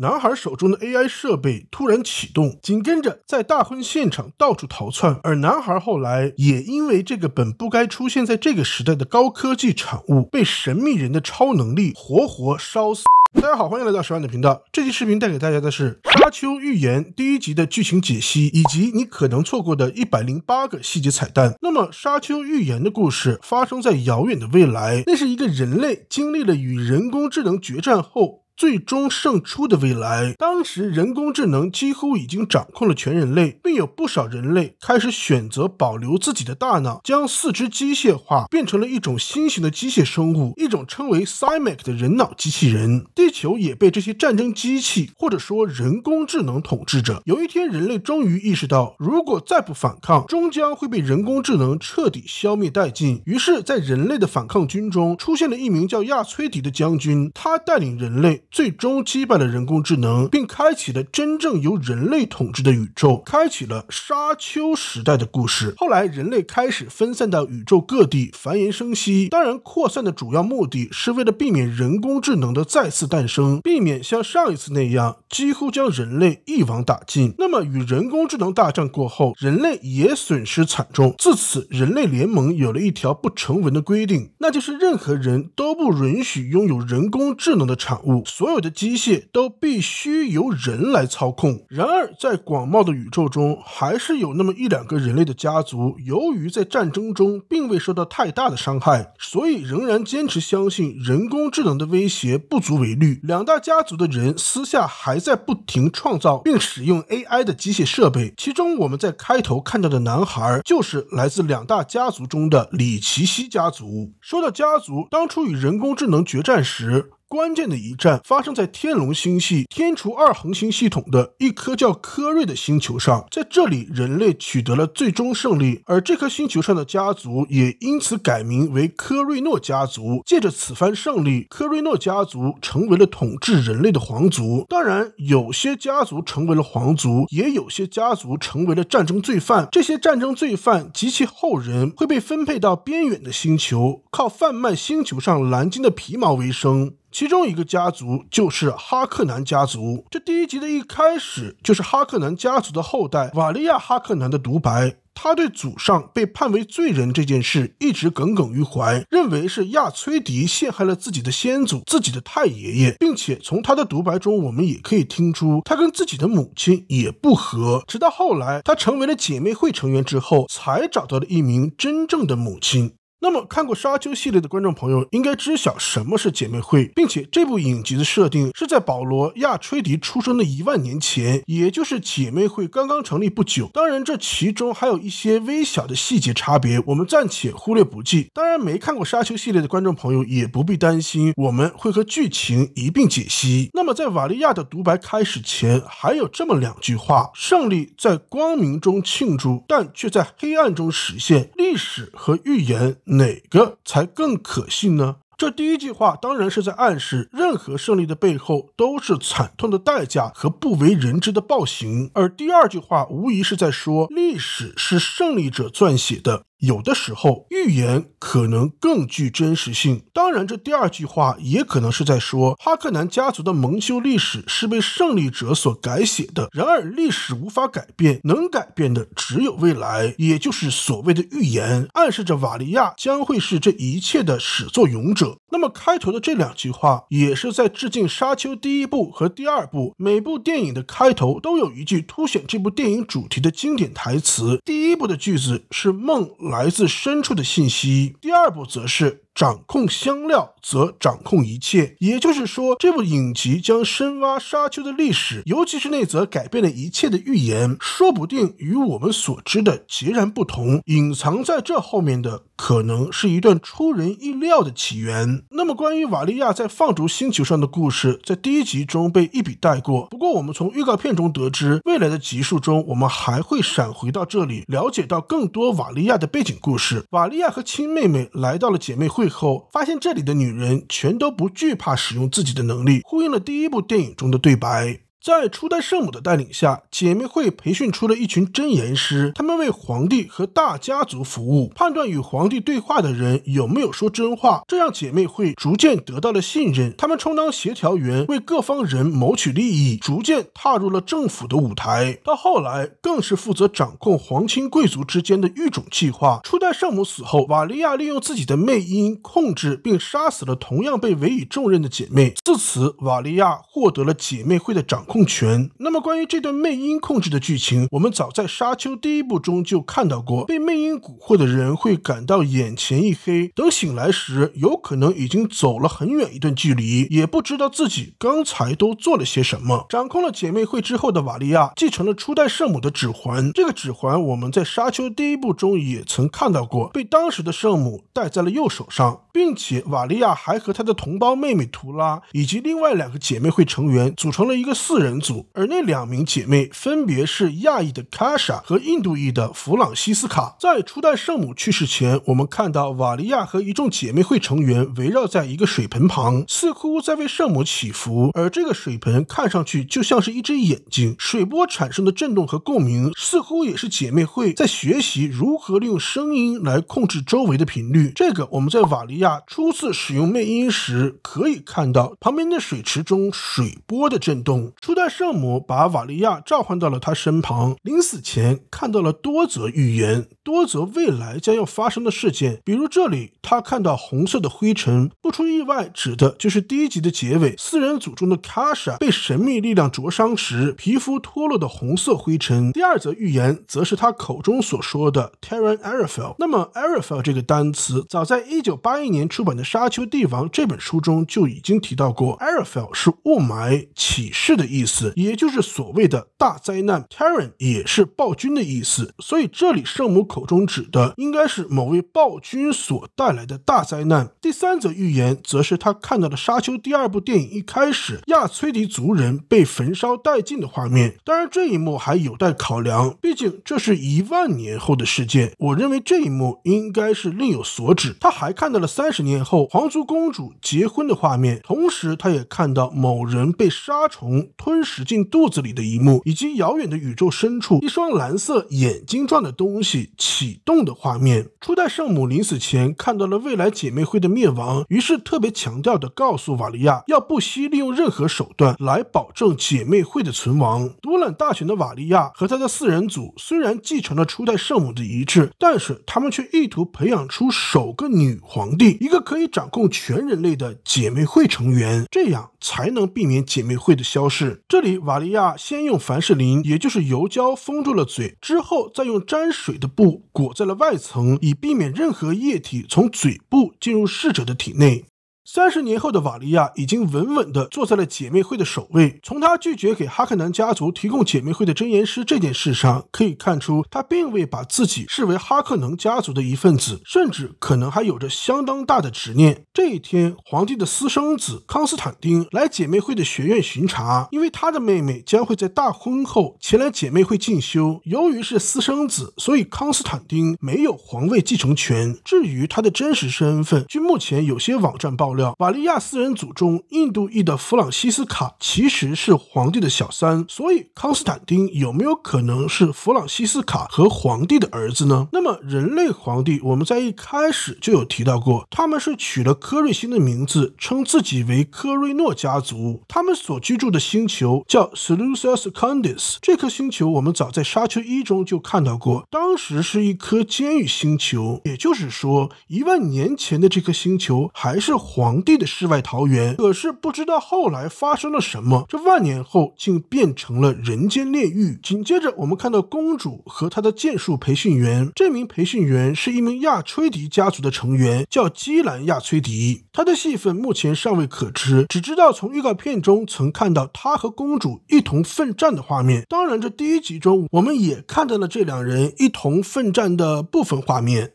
男孩手中的 AI 设备突然启动，紧跟着在大婚现场到处逃窜，而男孩后来也因为这个本不该出现在这个时代的高科技产物，被神秘人的超能力活活烧死。大家好，欢迎来到十万的频道。这期视频带给大家的是《沙丘预言》第一集的剧情解析，以及你可能错过的一百零八个细节彩蛋。那么，《沙丘预言》的故事发生在遥远的未来，那是一个人类经历了与人工智能决战后。最终胜出的未来，当时人工智能几乎已经掌控了全人类，并有不少人类开始选择保留自己的大脑，将四肢机械化，变成了一种新型的机械生物，一种称为 c y m i c 的人脑机器人。地球也被这些战争机器或者说人工智能统治着。有一天，人类终于意识到，如果再不反抗，终将会被人工智能彻底消灭殆尽。于是，在人类的反抗军中，出现了一名叫亚崔迪的将军，他带领人类。最终击败了人工智能，并开启了真正由人类统治的宇宙，开启了沙丘时代的故事。后来，人类开始分散到宇宙各地繁衍生息。当然，扩散的主要目的是为了避免人工智能的再次诞生，避免像上一次那样几乎将人类一网打尽。那么，与人工智能大战过后，人类也损失惨重。自此，人类联盟有了一条不成文的规定，那就是任何人都不允许拥有人工智能的产物。所有的机械都必须由人来操控。然而，在广袤的宇宙中，还是有那么一两个人类的家族，由于在战争中并未受到太大的伤害，所以仍然坚持相信人工智能的威胁不足为虑。两大家族的人私下还在不停创造并使用 AI 的机械设备。其中，我们在开头看到的男孩就是来自两大家族中的李奇西家族。说到家族，当初与人工智能决战时。关键的一战发生在天龙星系天厨二恒星系统的一颗叫科瑞的星球上，在这里，人类取得了最终胜利，而这颗星球上的家族也因此改名为科瑞诺家族。借着此番胜利，科瑞诺家族成为了统治人类的皇族。当然，有些家族成为了皇族，也有些家族成为了战争罪犯。这些战争罪犯及其后人会被分配到边远的星球，靠贩卖星球上蓝鲸的皮毛为生。其中一个家族就是哈克南家族。这第一集的一开始就是哈克南家族的后代瓦利亚哈克南的独白。他对祖上被判为罪人这件事一直耿耿于怀，认为是亚崔迪陷害了自己的先祖、自己的太爷爷，并且从他的独白中，我们也可以听出他跟自己的母亲也不和。直到后来，他成为了姐妹会成员之后，才找到了一名真正的母亲。那么看过沙丘系列的观众朋友应该知晓什么是姐妹会，并且这部影集的设定是在保罗亚吹笛出生的一万年前，也就是姐妹会刚刚成立不久。当然这其中还有一些微小的细节差别，我们暂且忽略不计。当然没看过沙丘系列的观众朋友也不必担心，我们会和剧情一并解析。那么在瓦利亚的独白开始前，还有这么两句话：胜利在光明中庆祝，但却在黑暗中实现；历史和预言。哪个才更可信呢？这第一句话当然是在暗示，任何胜利的背后都是惨痛的代价和不为人知的暴行，而第二句话无疑是在说，历史是胜利者撰写的。有的时候，预言可能更具真实性。当然，这第二句话也可能是在说哈克南家族的蒙羞历史是被胜利者所改写的。然而，历史无法改变，能改变的只有未来，也就是所谓的预言，暗示着瓦利亚将会是这一切的始作俑者。那么，开头的这两句话也是在致敬《沙丘》第一部和第二部。每部电影的开头都有一句凸显这部电影主题的经典台词。第一部的句子是梦。来自深处的信息。第二步则是。掌控香料，则掌控一切。也就是说，这部影集将深挖沙丘的历史，尤其是那则改变了一切的预言，说不定与我们所知的截然不同。隐藏在这后面的，可能是一段出人意料的起源。那么，关于瓦利亚在放逐星球上的故事，在第一集中被一笔带过。不过，我们从预告片中得知，未来的集数中，我们还会闪回到这里，了解到更多瓦利亚的背景故事。瓦利亚和亲妹妹来到了姐妹会。后发现这里的女人全都不惧怕使用自己的能力，呼应了第一部电影中的对白。在初代圣母的带领下，姐妹会培训出了一群真言师，他们为皇帝和大家族服务，判断与皇帝对话的人有没有说真话。这样姐妹会逐渐得到了信任，他们充当协调员，为各方人谋取利益，逐渐踏入了政府的舞台。到后来，更是负责掌控皇亲贵族之间的育种计划。初代圣母死后，瓦利亚利用自己的魅音控制并杀死了同样被委以重任的姐妹。自此，瓦利亚获得了姐妹会的掌。控权。那么关于这段魅音控制的剧情，我们早在《沙丘》第一部中就看到过，被魅音蛊惑的人会感到眼前一黑，等醒来时，有可能已经走了很远一段距离，也不知道自己刚才都做了些什么。掌控了姐妹会之后的瓦利亚继承了初代圣母的指环，这个指环我们在《沙丘》第一部中也曾看到过，被当时的圣母戴在了右手上，并且瓦利亚还和他的同胞妹妹图拉以及另外两个姐妹会成员组成了一个四。人组，而那两名姐妹分别是亚裔的卡莎和印度裔的弗朗西斯卡。在初代圣母去世前，我们看到瓦利亚和一众姐妹会成员围绕在一个水盆旁，似乎在为圣母祈福。而这个水盆看上去就像是一只眼睛，水波产生的震动和共鸣，似乎也是姐妹会在学习如何利用声音来控制周围的频率。这个我们在瓦利亚初次使用魅音时可以看到，旁边的水池中水波的震动。初代圣母把瓦利亚召唤到了他身旁，临死前看到了多则预言，多则未来将要发生的事件，比如这里，他看到红色的灰尘，不出意外，指的就是第一集的结尾，四人组中的卡莎被神秘力量灼伤时，皮肤脱落的红色灰尘。第二则预言，则是他口中所说的 t e r r a n a r a f e l 那么 a r a f e l 这个单词，早在1981年出版的《沙丘帝王》这本书中就已经提到过 a r a f e l 是雾霾启示的意意思，也就是所谓的大灾难。t a r a n 也是暴君的意思，所以这里圣母口中指的应该是某位暴君所带来的大灾难。第三则预言，则是他看到的《沙丘》第二部电影一开始亚崔迪族人被焚烧殆尽的画面。当然，这一幕还有待考量，毕竟这是一万年后的事件。我认为这一幕应该是另有所指。他还看到了三十年后皇族公主结婚的画面，同时他也看到某人被沙虫吞。吞食进肚子里的一幕，以及遥远的宇宙深处一双蓝色眼睛状的东西启动的画面。初代圣母临死前看到了未来姐妹会的灭亡，于是特别强调的告诉瓦利亚，要不惜利用任何手段来保证姐妹会的存亡。独揽大权的瓦利亚和他的四人组虽然继承了初代圣母的遗志，但是他们却意图培养出首个女皇帝，一个可以掌控全人类的姐妹会成员，这样才能避免姐妹会的消失。这里，瓦利亚先用凡士林，也就是油胶封住了嘴，之后再用沾水的布裹在了外层，以避免任何液体从嘴部进入逝者的体内。三十年后的瓦利亚已经稳稳地坐在了姐妹会的首位。从她拒绝给哈克南家族提供姐妹会的箴言师这件事上可以看出，她并未把自己视为哈克能家族的一份子，甚至可能还有着相当大的执念。这一天，皇帝的私生子康斯坦丁来姐妹会的学院巡查，因为他的妹妹将会在大婚后前来姐妹会进修。由于是私生子，所以康斯坦丁没有皇位继承权。至于他的真实身份，据目前有些网站爆料。瓦利亚四人组中，印度裔的弗朗西斯卡其实是皇帝的小三，所以康斯坦丁有没有可能是弗朗西斯卡和皇帝的儿子呢？那么人类皇帝，我们在一开始就有提到过，他们是取了科瑞星的名字，称自己为科瑞诺家族。他们所居住的星球叫 Slothus c n d i s 这颗星球我们早在《沙丘一》中就看到过，当时是一颗监狱星球。也就是说，一万年前的这颗星球还是皇。皇帝的世外桃源，可是不知道后来发生了什么，这万年后竟变成了人间炼狱。紧接着，我们看到公主和她的剑术培训员，这名培训员是一名亚吹笛家族的成员，叫基兰亚吹笛。他的戏份目前尚未可知，只知道从预告片中曾看到他和公主一同奋战的画面。当然，这第一集中我们也看到了这两人一同奋战的部分画面。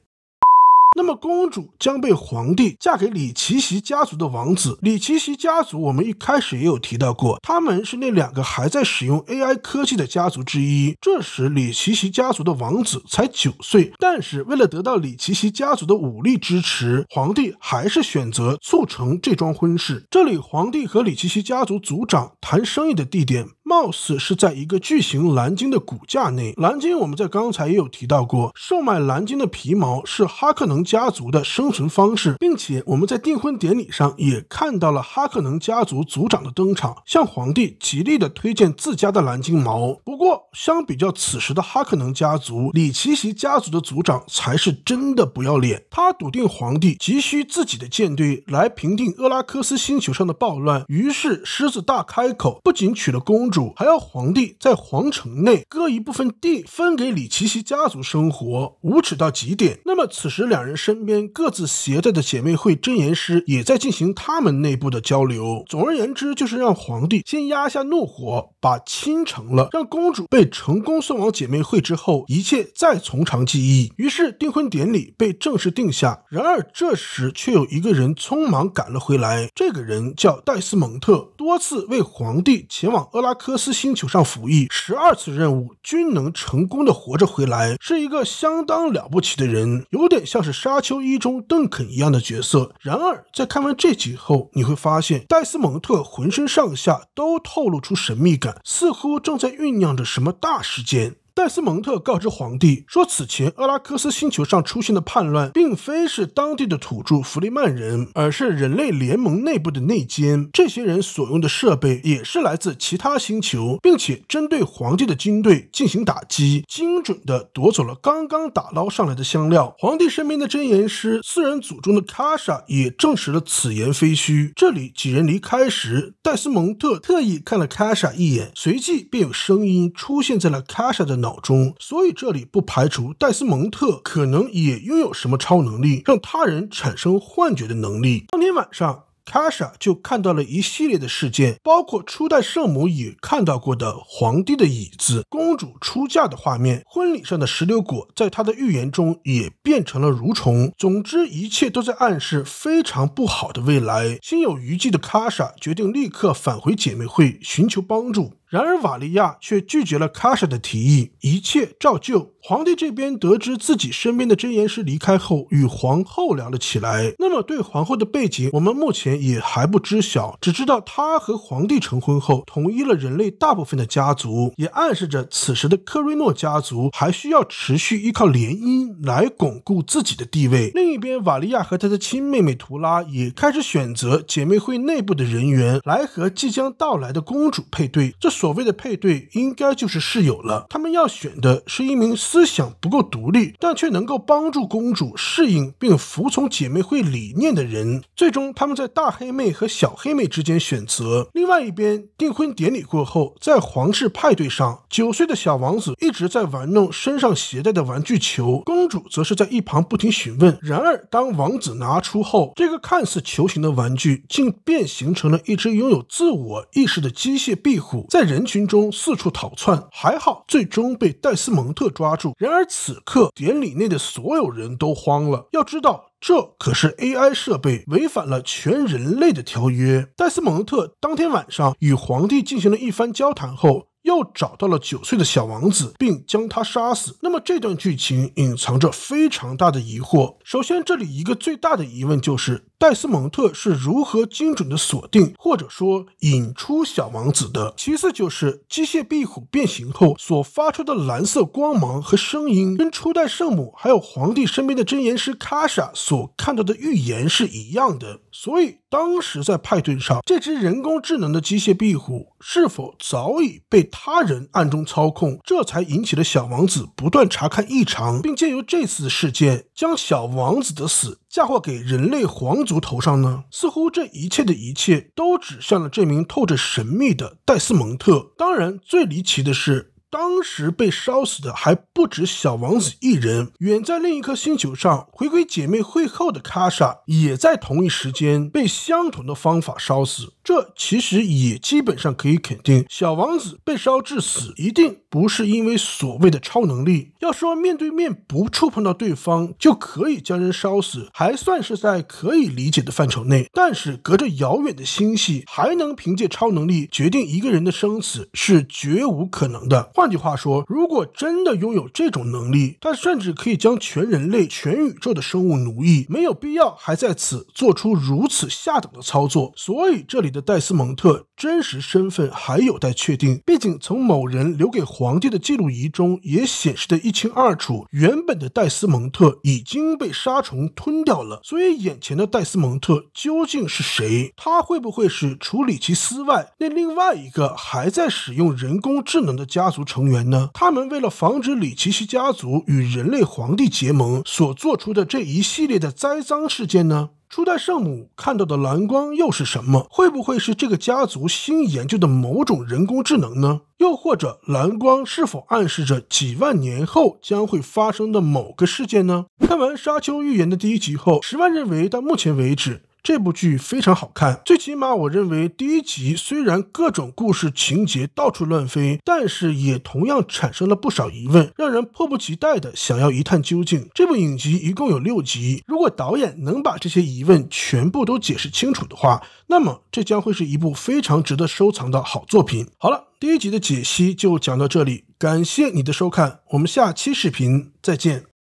那么，公主将被皇帝嫁给李奇奇家族的王子。李奇奇家族，我们一开始也有提到过，他们是那两个还在使用 AI 科技的家族之一。这时，李奇奇家族的王子才九岁，但是为了得到李奇奇家族的武力支持，皇帝还是选择促成这桩婚事。这里，皇帝和李奇奇家族族长谈生意的地点。貌似是在一个巨型蓝鲸的骨架内。蓝鲸，我们在刚才也有提到过，售卖蓝鲸的皮毛是哈克能家族的生存方式，并且我们在订婚典礼上也看到了哈克能家族族长的登场，向皇帝极力的推荐自家的蓝鲸毛。不过。相比较此时的哈克能家族，李奇奇家族的族长才是真的不要脸。他笃定皇帝急需自己的舰队来平定厄拉克斯星球上的暴乱，于是狮子大开口，不仅娶了公主，还要皇帝在皇城内割一部分地分给李奇奇家族生活，无耻到极点。那么此时两人身边各自携带的姐妹会真言师也在进行他们内部的交流。总而言之，就是让皇帝先压下怒火，把亲成了，让公主被。成功送往姐妹会之后，一切再从长计议。于是订婚典礼被正式定下。然而这时却有一个人匆忙赶了回来。这个人叫戴斯蒙特，多次为皇帝前往厄拉科斯星球上服役，十二次任务均能成功的活着回来，是一个相当了不起的人，有点像是沙丘一中邓肯一样的角色。然而在看完这集后，你会发现戴斯蒙特浑身上下都透露出神秘感，似乎正在酝酿着什么。大时间戴斯蒙特告知皇帝说，此前厄拉克斯星球上出现的叛乱，并非是当地的土著弗利曼人，而是人类联盟内部的内奸。这些人所用的设备也是来自其他星球，并且针对皇帝的军队进行打击，精准的夺走了刚刚打捞上来的香料。皇帝身边的真言师四人组中的卡莎也证实了此言非虚。这里几人离开时，戴斯蒙特特意看了卡莎一眼，随即便有声音出现在了卡莎的。脑中，所以这里不排除戴斯蒙特可能也拥有什么超能力，让他人产生幻觉的能力。当天晚上，卡莎就看到了一系列的事件，包括初代圣母也看到过的皇帝的椅子、公主出嫁的画面、婚礼上的石榴果，在她的预言中也变成了蠕虫。总之，一切都在暗示非常不好的未来。心有余悸的卡莎决定立刻返回姐妹会，寻求帮助。然而瓦利亚却拒绝了卡莎的提议，一切照旧。皇帝这边得知自己身边的真言师离开后，与皇后聊了起来。那么对皇后的背景，我们目前也还不知晓，只知道她和皇帝成婚后，统一了人类大部分的家族，也暗示着此时的克瑞诺家族还需要持续依靠联姻来巩固自己的地位。另一边，瓦利亚和她的亲妹妹图拉也开始选择姐妹会内部的人员来和即将到来的公主配对。这。所谓的配对应该就是室友了。他们要选的是一名思想不够独立，但却能够帮助公主适应并服从姐妹会理念的人。最终，他们在大黑妹和小黑妹之间选择。另外一边，订婚典礼过后，在皇室派对上，九岁的小王子一直在玩弄身上携带的玩具球，公主则是在一旁不停询问。然而，当王子拿出后，这个看似球形的玩具竟变形成了一只拥有自我意识的机械壁虎，在。人群中四处逃窜，还好最终被戴斯蒙特抓住。然而此刻典礼内的所有人都慌了，要知道这可是 AI 设备违反了全人类的条约。戴斯蒙特当天晚上与皇帝进行了一番交谈后。又找到了九岁的小王子，并将他杀死。那么这段剧情隐藏着非常大的疑惑。首先，这里一个最大的疑问就是戴斯蒙特是如何精准的锁定，或者说引出小王子的。其次，就是机械壁虎变形后所发出的蓝色光芒和声音，跟初代圣母还有皇帝身边的真言师卡莎所看到的预言是一样的。所以。当时在派对上，这只人工智能的机械壁虎是否早已被他人暗中操控？这才引起了小王子不断查看异常，并借由这次事件将小王子的死嫁祸给人类皇族头上呢？似乎这一切的一切都指向了这名透着神秘的戴斯蒙特。当然，最离奇的是。当时被烧死的还不止小王子一人，远在另一颗星球上回归姐妹会后的卡莎，也在同一时间被相同的方法烧死。这其实也基本上可以肯定，小王子被烧致死一定不是因为所谓的超能力。要说面对面不触碰到对方就可以将人烧死，还算是在可以理解的范畴内。但是隔着遥远的星系，还能凭借超能力决定一个人的生死，是绝无可能的。换句话说，如果真的拥有这种能力，他甚至可以将全人类、全宇宙的生物奴役，没有必要还在此做出如此下等的操作。所以这里。的戴斯蒙特真实身份还有待确定，毕竟从某人留给皇帝的记录仪中也显示的一清二楚，原本的戴斯蒙特已经被杀虫吞掉了。所以，眼前的戴斯蒙特究竟是谁？他会不会是除里奇斯外那另外一个还在使用人工智能的家族成员呢？他们为了防止里奇奇家族与人类皇帝结盟所做出的这一系列的栽赃事件呢？初代圣母看到的蓝光又是什么？会不会是这个家族新研究的某种人工智能呢？又或者蓝光是否暗示着几万年后将会发生的某个事件呢？看完《沙丘预言》的第一集后，十万认为到目前为止。这部剧非常好看，最起码我认为第一集虽然各种故事情节到处乱飞，但是也同样产生了不少疑问，让人迫不及待的想要一探究竟。这部影集一共有六集，如果导演能把这些疑问全部都解释清楚的话，那么这将会是一部非常值得收藏的好作品。好了，第一集的解析就讲到这里，感谢你的收看，我们下期视频再见。